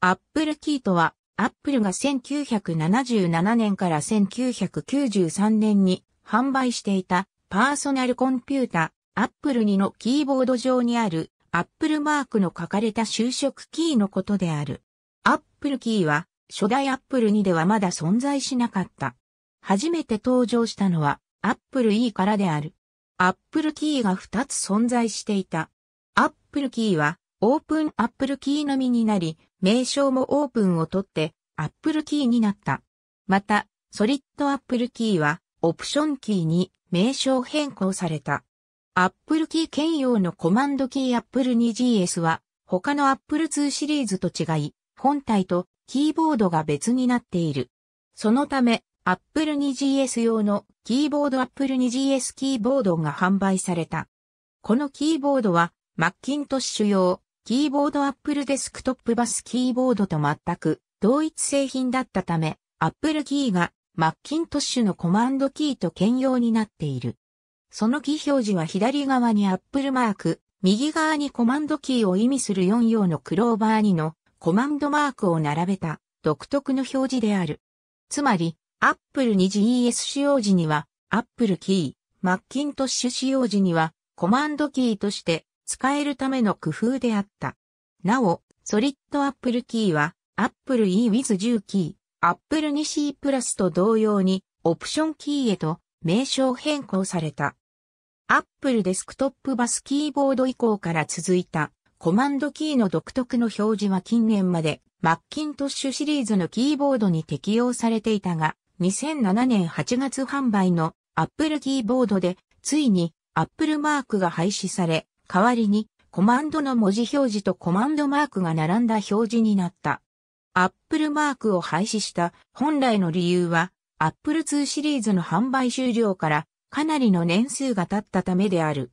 アップルキートは、アップルが1977年から1993年に販売していたパーソナルコンピュータ、アップル2のキーボード上にあるアップルマークの書かれた就職キーのことである。アップルキーは初代アップル2ではまだ存在しなかった。初めて登場したのはアップル E からである。アップルキーが2つ存在していた。アップルキーはオープンアップルキーのみになり、名称もオープンを取ってアップルキーになった。また、ソリッドアップルキーはオプションキーに名称変更された。アップルキー兼用のコマンドキーアップル 2GS は他のアップル2シリーズと違い、本体とキーボードが別になっている。そのため、アップル 2GS 用のキーボードアップル 2GS キーボードが販売された。このキーボードは、マッキントッシュ用、キーボードアップルデスクトップバスキーボードと全く同一製品だったため、アップルキーがマッキントッシュのコマンドキーと兼用になっている。そのキー表示は左側にアップルマーク、右側にコマンドキーを意味する4用のクローバー2のコマンドマークを並べた独特の表示である。つまり、アップル2 GES 使用時には Apple キー、マッキントッシュ使用時にはコマンドキーとして使えるための工夫であった。なお、ソリッドアップルキーは、Apple E with 10キー、Apple 2C プラスと同様に、オプションキーへと名称変更された。Apple デスクトップバスキーボード以降から続いたコマンドキーの独特の表示は近年までマッキントッシュシリーズのキーボードに適用されていたが、2007年8月販売の Apple キーボードでついに Apple マークが廃止され、代わりに、コマンドの文字表示とコマンドマークが並んだ表示になった。Apple マークを廃止した本来の理由は、Apple 2シリーズの販売終了からかなりの年数が経ったためである。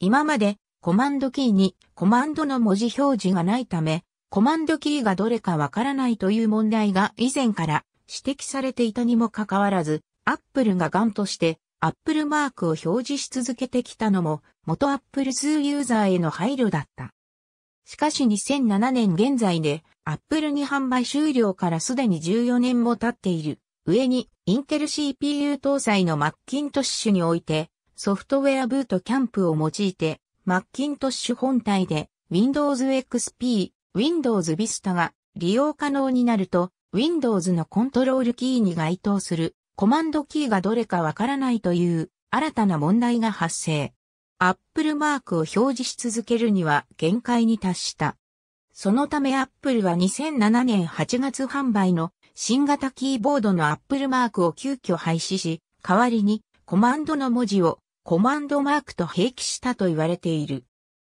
今までコマンドキーにコマンドの文字表示がないため、コマンドキーがどれかわからないという問題が以前から指摘されていたにもかかわらず、Apple がガンとしてアップルマークを表示し続けてきたのも、元アップル2ユーザーへの配慮だった。しかし2007年現在で、アップルに販売終了からすでに14年も経っている。上に、インテル CPU 搭載のマッキントッシュにおいて、ソフトウェアブートキャンプを用いて、マッキントッシュ本体で、Windows XP、Windows Vista が利用可能になると、Windows のコントロールキーに該当するコマンドキーがどれかわからないという新たな問題が発生。アップルマークを表示し続けるには限界に達した。そのためアップルは2007年8月販売の新型キーボードのアップルマークを急遽廃止し、代わりにコマンドの文字をコマンドマークと併記したと言われている。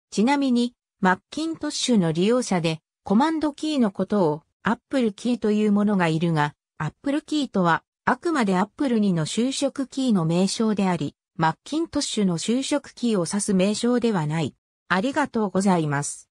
ちなみに、マッキントッシュの利用者でコマンドキーのことをアップルキーというものがいるが、アップルキーとはあくまでアップル2の就職キーの名称であり、マッキントッシュの就職キーを指す名称ではない。ありがとうございます。